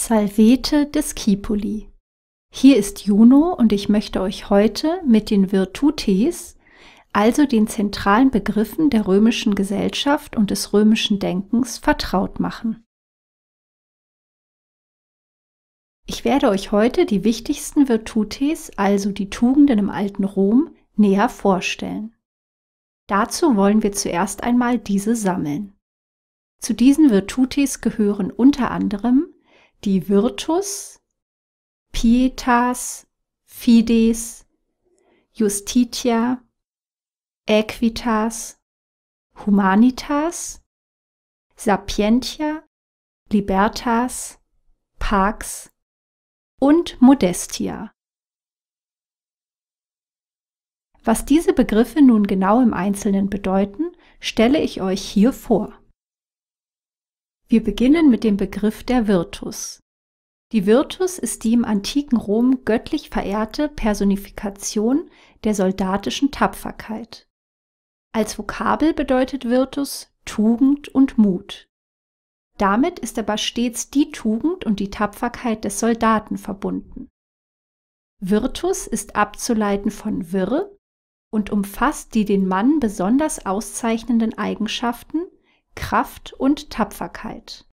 Salvete des Kipuli. Hier ist Juno und ich möchte euch heute mit den Virtutes, also den zentralen Begriffen der römischen Gesellschaft und des römischen Denkens, vertraut machen. Ich werde euch heute die wichtigsten Virtutes, also die Tugenden im alten Rom, näher vorstellen. Dazu wollen wir zuerst einmal diese sammeln. Zu diesen Virtutes gehören unter anderem die Virtus, Pietas, Fides, Justitia, Equitas, Humanitas, Sapientia, Libertas, Pax und Modestia. Was diese Begriffe nun genau im Einzelnen bedeuten, stelle ich euch hier vor. Wir beginnen mit dem Begriff der Virtus. Die Virtus ist die im antiken Rom göttlich verehrte Personifikation der soldatischen Tapferkeit. Als Vokabel bedeutet Virtus Tugend und Mut. Damit ist aber stets die Tugend und die Tapferkeit des Soldaten verbunden. Virtus ist abzuleiten von Wirr und umfasst die den Mann besonders auszeichnenden Eigenschaften Kraft und Tapferkeit.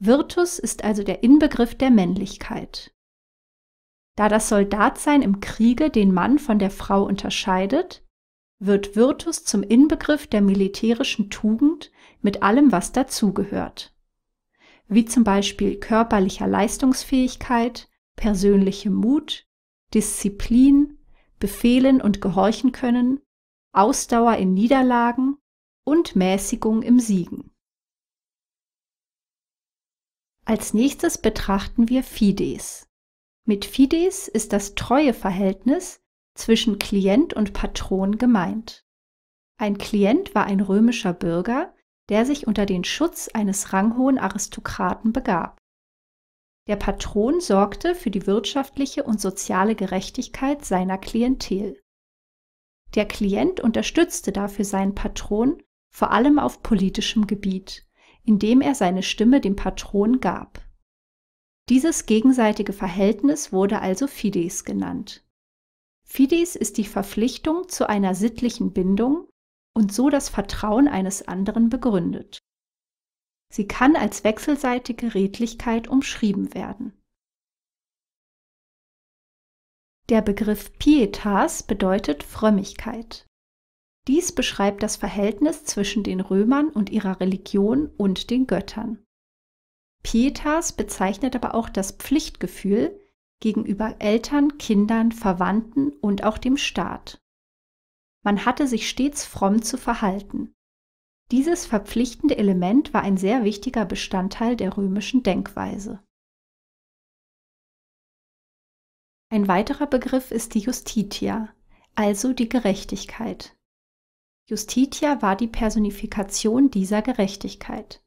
Virtus ist also der Inbegriff der Männlichkeit. Da das Soldatsein im Kriege den Mann von der Frau unterscheidet, wird Virtus zum Inbegriff der militärischen Tugend mit allem, was dazugehört. Wie zum Beispiel körperlicher Leistungsfähigkeit, persönlichem Mut, Disziplin, Befehlen und Gehorchen können, Ausdauer in Niederlagen und Mäßigung im Siegen. Als nächstes betrachten wir Fides. Mit Fides ist das treue Verhältnis zwischen Klient und Patron gemeint. Ein Klient war ein römischer Bürger, der sich unter den Schutz eines ranghohen Aristokraten begab. Der Patron sorgte für die wirtschaftliche und soziale Gerechtigkeit seiner Klientel. Der Klient unterstützte dafür seinen Patron vor allem auf politischem Gebiet, indem er seine Stimme dem Patron gab. Dieses gegenseitige Verhältnis wurde also Fides genannt. Fides ist die Verpflichtung zu einer sittlichen Bindung und so das Vertrauen eines anderen begründet. Sie kann als wechselseitige Redlichkeit umschrieben werden. Der Begriff Pietas bedeutet Frömmigkeit. Dies beschreibt das Verhältnis zwischen den Römern und ihrer Religion und den Göttern. Pietas bezeichnet aber auch das Pflichtgefühl gegenüber Eltern, Kindern, Verwandten und auch dem Staat. Man hatte sich stets fromm zu verhalten. Dieses verpflichtende Element war ein sehr wichtiger Bestandteil der römischen Denkweise. Ein weiterer Begriff ist die Justitia, also die Gerechtigkeit. Justitia war die Personifikation dieser Gerechtigkeit.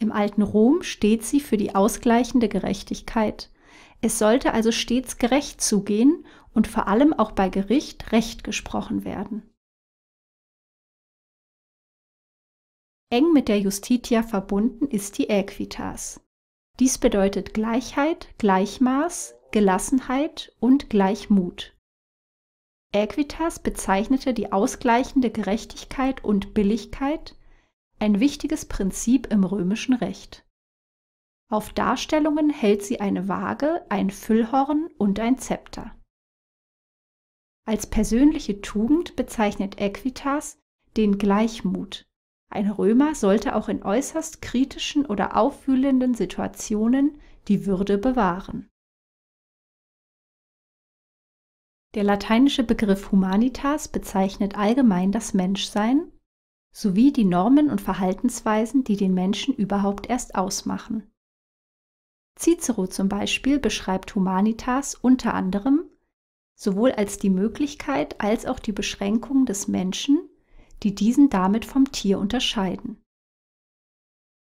Im alten Rom steht sie für die ausgleichende Gerechtigkeit. Es sollte also stets gerecht zugehen und vor allem auch bei Gericht Recht gesprochen werden. Eng mit der Justitia verbunden ist die Aequitas. Dies bedeutet Gleichheit, Gleichmaß, Gelassenheit und Gleichmut. Aequitas bezeichnete die ausgleichende Gerechtigkeit und Billigkeit, ein wichtiges Prinzip im römischen Recht. Auf Darstellungen hält sie eine Waage, ein Füllhorn und ein Zepter. Als persönliche Tugend bezeichnet Aequitas den Gleichmut. Ein Römer sollte auch in äußerst kritischen oder auffühlenden Situationen die Würde bewahren Der lateinische Begriff humanitas bezeichnet allgemein das Menschsein sowie die Normen und Verhaltensweisen, die den Menschen überhaupt erst ausmachen. Cicero zum Beispiel beschreibt Humanitas unter anderem sowohl als die Möglichkeit als auch die Beschränkung des Menschen, die diesen damit vom Tier unterscheiden.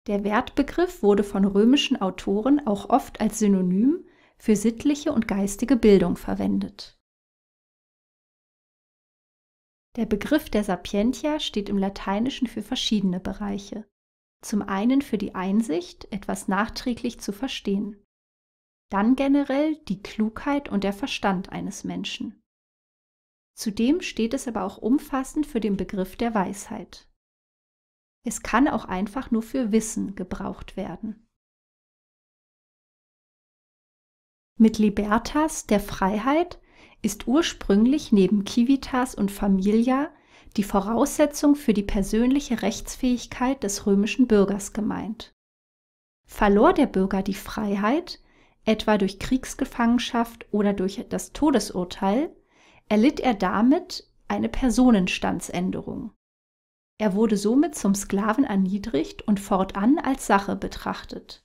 Der Wertbegriff wurde von römischen Autoren auch oft als Synonym für sittliche und geistige Bildung verwendet der Begriff der Sapientia steht im Lateinischen für verschiedene Bereiche. Zum einen für die Einsicht, etwas nachträglich zu verstehen. Dann generell die Klugheit und der Verstand eines Menschen. Zudem steht es aber auch umfassend für den Begriff der Weisheit. Es kann auch einfach nur für Wissen gebraucht werden. Mit Libertas, der Freiheit, ist ursprünglich neben Civitas und Familia die Voraussetzung für die persönliche Rechtsfähigkeit des römischen Bürgers gemeint. Verlor der Bürger die Freiheit, etwa durch Kriegsgefangenschaft oder durch das Todesurteil, erlitt er damit eine Personenstandsänderung. Er wurde somit zum Sklaven erniedrigt und fortan als Sache betrachtet.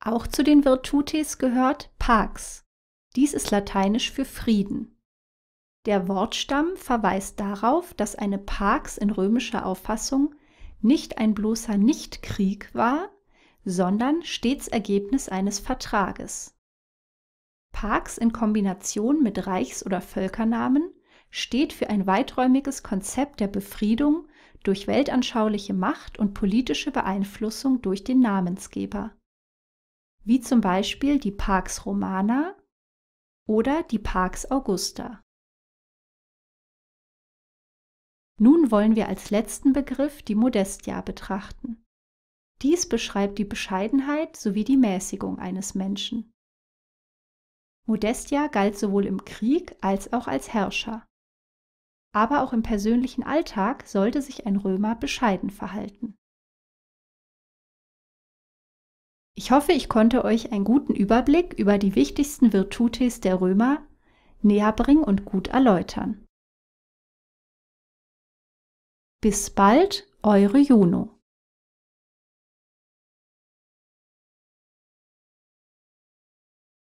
Auch zu den Virtutes gehört Pax. Dies ist lateinisch für Frieden. Der Wortstamm verweist darauf, dass eine Pax in römischer Auffassung nicht ein bloßer Nichtkrieg war, sondern stets Ergebnis eines Vertrages. Pax in Kombination mit Reichs- oder Völkernamen steht für ein weiträumiges Konzept der Befriedung durch weltanschauliche Macht und politische Beeinflussung durch den Namensgeber wie zum Beispiel die Parks Romana oder die Parks Augusta. Nun wollen wir als letzten Begriff die Modestia betrachten. Dies beschreibt die Bescheidenheit sowie die Mäßigung eines Menschen. Modestia galt sowohl im Krieg als auch als Herrscher. Aber auch im persönlichen Alltag sollte sich ein Römer bescheiden verhalten. Ich hoffe, ich konnte euch einen guten Überblick über die wichtigsten Virtutes der Römer näher bringen und gut erläutern. Bis bald, eure Juno.